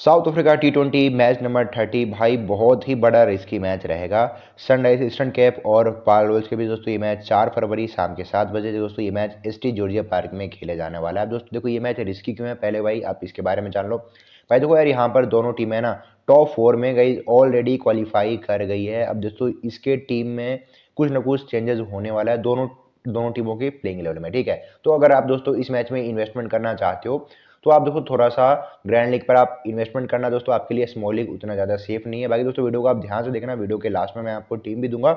south Africa T twenty match number thirty भाई बहुत ही बड़ा रिस्की मैच रहेगा सनराइज ईस्टर्न कैप और पाल रोल्स के बीच दोस्तों ये मैच चार फरवरी शाम के सात बजे दोस्तों ये match S T Georgia Park में खेले जाने वाला है अब दोस्तों देखो ये मैच रिस्की क्यों है पहले भाई आप इसके बारे में जान लो भाई देखो यार यहाँ पर दोनों टीमें ना टॉप फोर में गई ऑलरेडी क्वालिफाई कर गई है अब दोस्तों इसके टीम में कुछ ना कुछ चेंजेस होने वाला है दोनों दोनों टीमों के प्लेइंग लेवल में ठीक है तो अगर आप दोस्तों इस मैच में इन्वेस्टमेंट करना चाहते हो तो आप देखो थोड़ा सा ग्रैंड लीग पर आप इन्वेस्टमेंट करना दोस्तों आपके लिए स्मॉल लीग उतना ज़्यादा सेफ नहीं है बाकी दोस्तों वीडियो को आप ध्यान से देखना वीडियो के लास्ट में मैं आपको टीम भी दूंगा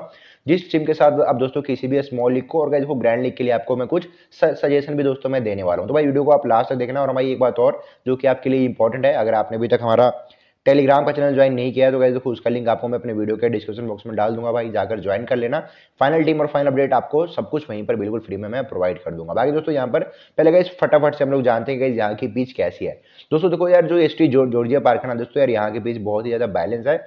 जिस टीम के साथ आप दोस्तों किसी भी स्मॉल लीग को और देखो ग्रैंड लीग के लिए आपको मैं कुछ सजेशन भी दोस्तों मैं देने वाला हूँ तो भाई वीडियो को आप लास्ट तक देखना और हमारी एक बात और जो कि आपके लिए इंपॉर्टेंट है अगर आपने अभी तक हमारा टेलीग्राम का चैनल ज्वाइन नहीं किया है तो गाइज देखो उसका लिंक आपको मैं अपने वीडियो के डिस्क्रिप्शन बॉक्स में डाल दूंगा भाई जाकर ज्वाइन कर लेना फाइनल टीम और फाइनल अपडेट आपको सब कुछ वहीं पर बिल्कुल फ्री में मैं प्रोवाइड कर दूंगा बाकी दोस्तों यहाँ पर पहले गाइज फटाफट से हम लोग जानते हैं गाइज यहाँ की पीच कैसी है दोस्तों देखो यार जो एस टी जॉर्जिया पार्क है ना दोस्तों यार यहाँ की पीच बहुत ही ज़्यादा बैलेंस है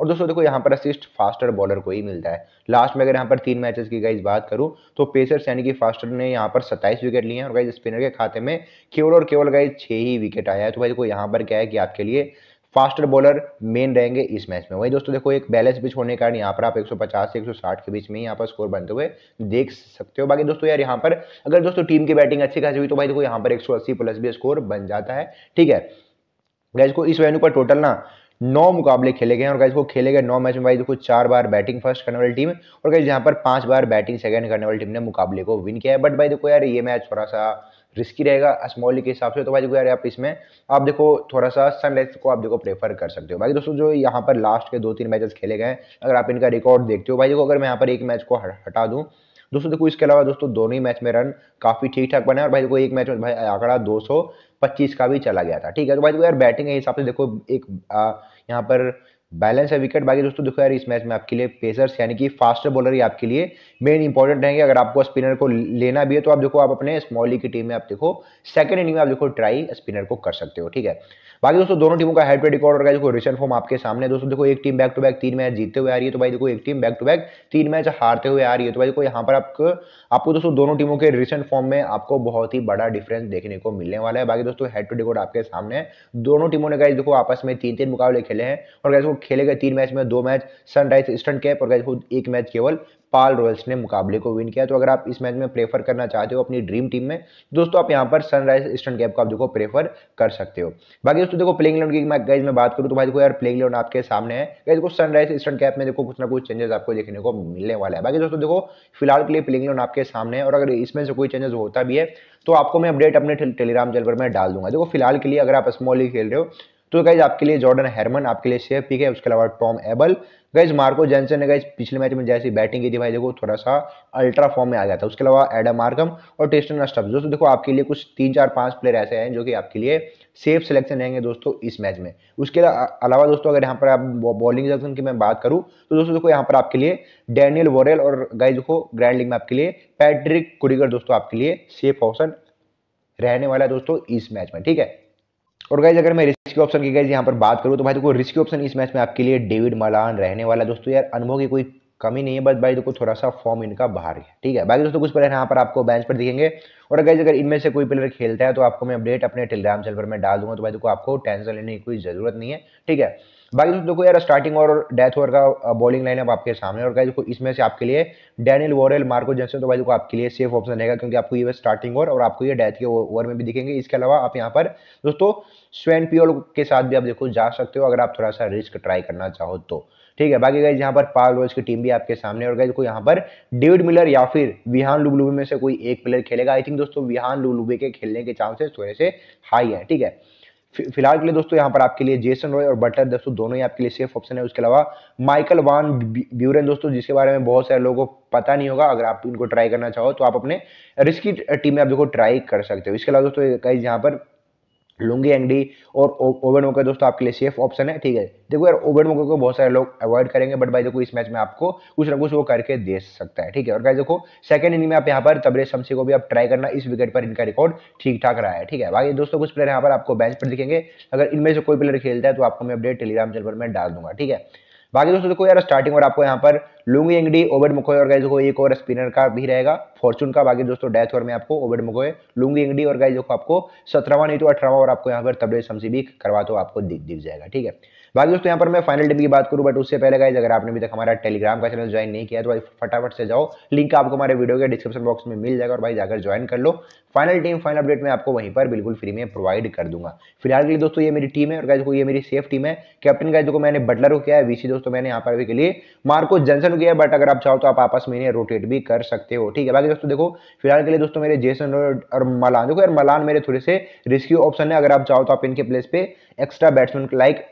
और दोस्तों देखो यहाँ पर असिस्ट फास्टर बॉलर को ही मिलता है लास्ट में अगर यहाँ पर तीन मैचेस की गाइज बात करूँ तो पेसर सैनिक फास्टर ने यहाँ पर 27 विकेट लिए हैं और गाइज स्पिनर के खाते में केवल और केवल गाइज छः ही विकेट आया है तो भाई देखो यहाँ पर क्या है कि आपके लिए फास्टर बॉलर मेन रहेंगे इस मैच में वही दोस्तों देखो एक बैलेंस पिच होने के कारण यहाँ पर आप 150 से 160 के बीच में ही यहाँ पर स्कोर बनते हुए देख सकते हो बाकी दोस्तों यार यहाँ पर अगर दोस्तों टीम की बैटिंग अच्छी खासी हुई तो भाई देखो यहाँ पर 180 प्लस भी स्कोर बन जाता है ठीक है गैस को इस वेन्यू पर टोटल ना नौ मुकाबले खेले गए हैं और गैस को खेले गए नौ मैच में भाई देखो चार बार बैटिंग फर्स्ट करने वाली टीम और गैस यहाँ पर पांच बार बैटिंग सेकंड करने वाली टीम ने मुकाबले को विन किया है बट भाई देखो यार ये मैच थोड़ा सा रिस्की रहेगा स्मॉल के हिसाब से तो भाई यार आप इसमें आप देखो थोड़ा सा सनराइज को आप देखो प्रेफर कर सकते हो भाई दोस्तों जो यहाँ पर लास्ट के दो तीन मैचेस खेले गए अगर आप इनका रिकॉर्ड देखते हो भाई देखो अगर मैं यहाँ पर एक मैच को हटा दूँ दोस्तों देखो इसके अलावा दोस्तों दोनों ही मैच में रन काफी ठीक ठाक बने और भाई देखो एक मैच में भाई आंकड़ा पच्चीस का भी चला गया था ठीक है तो भाई देखो यार बैटिंग के हिसाब से देखो एक यहाँ पर बैलेंस है विकेट बाकी दोस्तों देखो यार इस मैच में आपके लिए पेसर्स यानी कि फास्ट बॉलर ही आपके लिए मेन इंपॉर्टेंट रहेंगे अगर आपको स्पिनर को लेना भी है तो आप देखो आप अपने स्मॉल की टीम में आप देखो सेकंड इनिंग में आप देखो ट्राई स्पिनर को कर सकते हो ठीक है बाकी दोस्तों दोनों टीमों का हेड टू रिकॉर्ड होगा देखो रिसेंट फॉर्म आपके सामने दोस्तों देखो एक टीम बैक टू बैक तीन मैच जीते हुए आ रही है तो भाई देखो एक टीम बैक टू बैक तीन मैच हारते हुए आ रही है तो भाई देखो यहाँ पर आपको आपको दोस्तों दोनों टीमों के रिसेंट फॉर्म में आपको बहुत ही बड़ा डिफरेंस देखने को मिलने वाला है बाकी दोस्तों हेड टू रिकॉर्ड आपके सामने दोनों टीमों ने कहा देखो आपस में तीन तीन मुकाबले खेले हैं और गाइज लोग खेले गए तीन मैच में दो मैच सनराइज ईस्टर्न कैप और खुद एक मैच केवल पाल रॉयल्स ने मुकाबले को विन किया तो अगर आप इस मैच में प्रेफर करना चाहते हो अपनी ड्रीम टीम में दोस्तों आप यहाँ पर सनराइज ईस्टर्न कैप को आप देखो प्रेफर कर सकते हो बाकी दोस्तों देखो प्लेइंग लोन की गाइज में बात करूँ तो भाई देखो यार प्लेइंग लोन आपके सामने है गाइज को सनराइज ईस्टर्न कैप में देखो कुछ ना कुछ चेंजेस आपको देखने को मिलने वाला है बाकी दोस्तों देखो फिलहाल के लिए प्लेइंग लोन आपके सामने है और अगर इसमें से कोई चेंजेस होता भी है तो आपको मैं अपडेट अपने टेलीग्राम चैनल पर मैं डाल दूंगा देखो फिलहाल के लिए अगर आप स्मॉल ही खेल रहे हो तो गाइज आपके लिए जॉर्डन हेरमन आपके लिए सेफ पिक है उसके अलावा Tom Abell guys Marco Jansen ने गाइज पिछले मैच में जैसी बैटिंग की थी भाई देखो थोड़ा सा अल्ट्रा फॉर्म में आ गया था उसके अलावा एडम मार्कम और टेस्टन स्टफ दोस्तों देखो आपके लिए कुछ तीन चार पांच प्लेयर ऐसे हैं जो कि आपके लिए सेफ सिलेक्शन रहेंगे दोस्तों इस मैच में उसके अलावा दोस्तों अगर यहाँ पर आप बॉलिंग सेक्शन की मैं बात करूँ तो दोस्तों देखो यहाँ पर आपके लिए डैनियल वोरेल और गाइज देखो ग्रैंड लिंग में आपके लिए पैट्रिक कुरिगर दोस्तों आपके लिए सेफ ऑप्शन रहने वाला है दोस्तों इस मैच में ठीक है और गाइज अगर मैं रिस्क ऑप्शन की गाइज यहाँ पर बात करूँ तो भाई देखो रिस्की रिस्क ऑप्शन इस मैच में आपके लिए डेविड मलान रहने वाला दोस्तों यार अनुभव की कोई कमी नहीं है बस भाई देखो थोड़ा सा फॉर्म इनका बाहर है ठीक है बाकी दोस्तों कुछ प्लेयर यहाँ पर आपको बेंच पर दिखेंगे और गाइज अगर इनमें से कोई प्लेयर खेलता है तो आपको मैं अपडेट अपने टेलीग्राम चैनल पर मैं डाल दूंगा तो भाई देखो आपको टेंशन लेने की कोई जरूरत नहीं है ठीक है बाकी देखो यार स्टार्टिंग और डेथ ओवर का बॉलिंग अब आपके सामने और देखो इसमें से आपके लिए डैनियल वॉरल मार्को जैसे तो भाई देखो आपके लिए सेफ ऑप्शन रहेगा क्योंकि आपको ये स्टार्टिंग ओवर और आपको ये डेथ के ओवर में भी दिखेंगे इसके अलावा आप यहाँ पर दोस्तों स्वेन पियोल के साथ भी आप देखो जा सकते हो अगर आप थोड़ा सा रिस्क ट्राई करना चाहो तो ठीक है बाकी गाइज यहाँ पर पाल रोज की टीम भी आपके सामने और गाइज को यहाँ पर डेविड मिलर या फिर विहान लुबलुबे में से कोई एक प्लेयर खेलेगा आई थिंक दोस्तों विहान लुबलुबे के खेलने के चांसेस थोड़े से हाई है ठीक है फिलहाल के लिए दोस्तों यहाँ पर आपके लिए जेसन रॉय और बटलर दोस्तों दोनों ही आपके लिए सेफ ऑप्शन है उसके अलावा माइकल वान ब्यूरन दोस्तों जिसके बारे में बहुत सारे लोगों को पता नहीं होगा अगर आप इनको ट्राई करना चाहो तो आप अपने रिस्की टीम में आप देखो ट्राई कर सकते हो इसके अलावा दोस्तों यहाँ पर लुंगी एंगडी और ओवन मोके दोस्तों आपके लिए सेफ ऑप्शन है ठीक है देखो यार ओवन मोके को बहुत सारे लोग अवॉइड करेंगे बट भाई देखो इस मैच में आपको कुछ ना कुछ वो करके दे सकता है ठीक है और भाई देखो सेकंड इनिंग में आप यहाँ पर तबरे शमसी को भी आप ट्राई करना इस विकेट पर इनका रिकॉर्ड ठीक ठाक रहा है ठीक है भाई दोस्तों कुछ प्लेयर यहाँ पर आपको बैच पर दिखेंगे अगर इनमें से कोई प्लेयर खेलता है तो आपको मैं अपडेट टेलीग्राम चैनल पर मैं डाल दूंगा ठीक है बाकी दोस्तों देखो यार स्टार्टिंग और आपको यहाँ पर लुंगी एंगडी ओबेड मुखोए और गाइज को एक और स्पिनर का भी रहेगा फॉर्चून का बाकी दोस्तों डेथ ओवर में आपको ओबेड मुखोए लुंगी एंगडी और गाइज को आपको सत्रहवा नहीं तो अठारहवा और आपको यहाँ पर तबले शमसी भी करवा तो आपको दिख दिख जाएगा ठीक है बाकी दोस्तों यहाँ पर मैं फाइनल टिप की बात करूँ बट उससे पहले गाइज अगर आपने अभी तक हमारा टेलीग्राम का चैनल ज्वाइन नहीं किया तो भाई फटाफट से जाओ लिंक आपको हमारे वीडियो के डिस्क्रिप्शन बॉक्स में मिल जाएगा और भाई जाकर ज्वाइन कर लो फाइनल टीम फाइनल अपडेट मैं आपको वहीं पर बिल्कुल फ्री में प्रोवाइड कर दूंगा फिलहाल के लिए दोस्तों ये मेरी टीम है और गाइज को ये मेरी सेफ टीम है कैप्टन गाइज को मैंने बटलर को किया है वीसी दोस्तों मैंने यहाँ पर अभी के लिए मार्को जनसन को किया है बट अगर आप चाहो तो आप आपस में रोटेट भी कर सकते हो ठीक है बाकी दोस्तों देखो फिलहाल के लिए दोस्तों मेरे जेसन और मलान देखो यार मलान मेरे थोड़े से रिस्क्यू ऑप्शन है अगर आप चाहो तो आप इनके प्लेस पे extra batsman like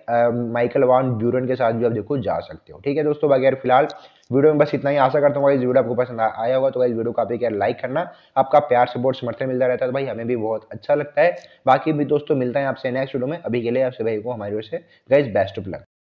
Michael van Buuren के साथ भी आप देखो जा सकते हो ठीक है दोस्तों बाकी यार फिलहाल वीडियो में बस इतना ही आशा करता हूँ इस वीडियो आपको पसंद आया होगा तो इस वीडियो को आप एक यार लाइक करना आपका प्यार सपोर्ट समर्थन मिलता रहता है तो भाई हमें भी बहुत अच्छा लगता है बाकी भी दोस्तों मिलता है आपसे नेक्स्ट वीडियो में अभी के लिए आपसे भाई को हमारी ओर से गाइज बेस्ट ऑफ लक